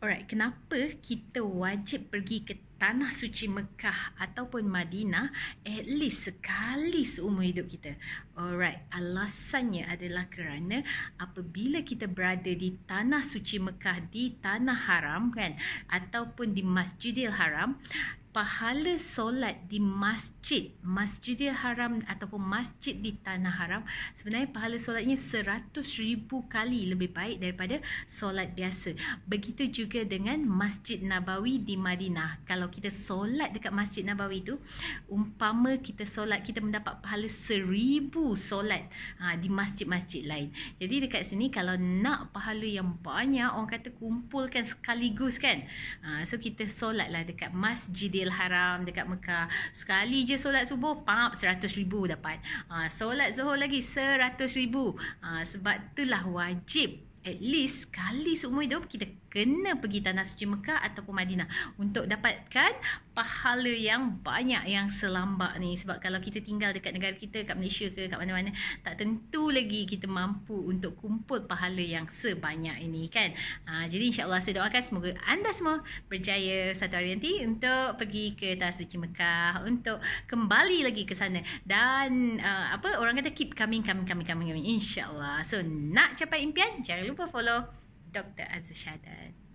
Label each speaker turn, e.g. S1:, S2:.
S1: Alright, kenapa kita wajib pergi ke tanah suci Mekah ataupun Madinah at least sekali seumur hidup kita? Alright, alasannya adalah kerana apabila kita berada di tanah suci Mekah di tanah haram kan ataupun di Masjidil Haram, pahala solat di masjid, masjidil haram ataupun masjid di tanah haram, sebenarnya pahala solatnya seratus ribu kali lebih baik daripada solat biasa. Begitu juga dengan masjid Nabawi di Madinah. Kalau kita solat dekat masjid Nabawi itu, umpama kita solat, kita mendapat pahala seribu solat ha, di masjid-masjid lain. Jadi dekat sini, kalau nak pahala yang banyak, orang kata kumpulkan sekaligus kan. Ha, so kita solatlah dekat masjid Masjidil Haram dekat Mekah. Sekali je solat subuh, pap 100 ribu dapat. Ha, solat zuhur lagi 100 ribu. Ha, sebab itulah wajib at least sekali seumur hidup kita kena pergi Tanah Suci Mekah ataupun Madinah untuk dapatkan pahala yang banyak yang selambak ni sebab kalau kita tinggal dekat negara kita kat Malaysia ke kat mana-mana tak tentu lagi kita mampu untuk kumpul pahala yang sebanyak ini kan ha, jadi insyaAllah saya doakan semoga anda semua berjaya satu hari nanti untuk pergi ke Tanah Suci Mekah untuk kembali lagi ke sana dan uh, apa orang kata keep coming coming coming coming, coming. insyaAllah so nak capai impian jangan lupa follow Dr. Azushadan.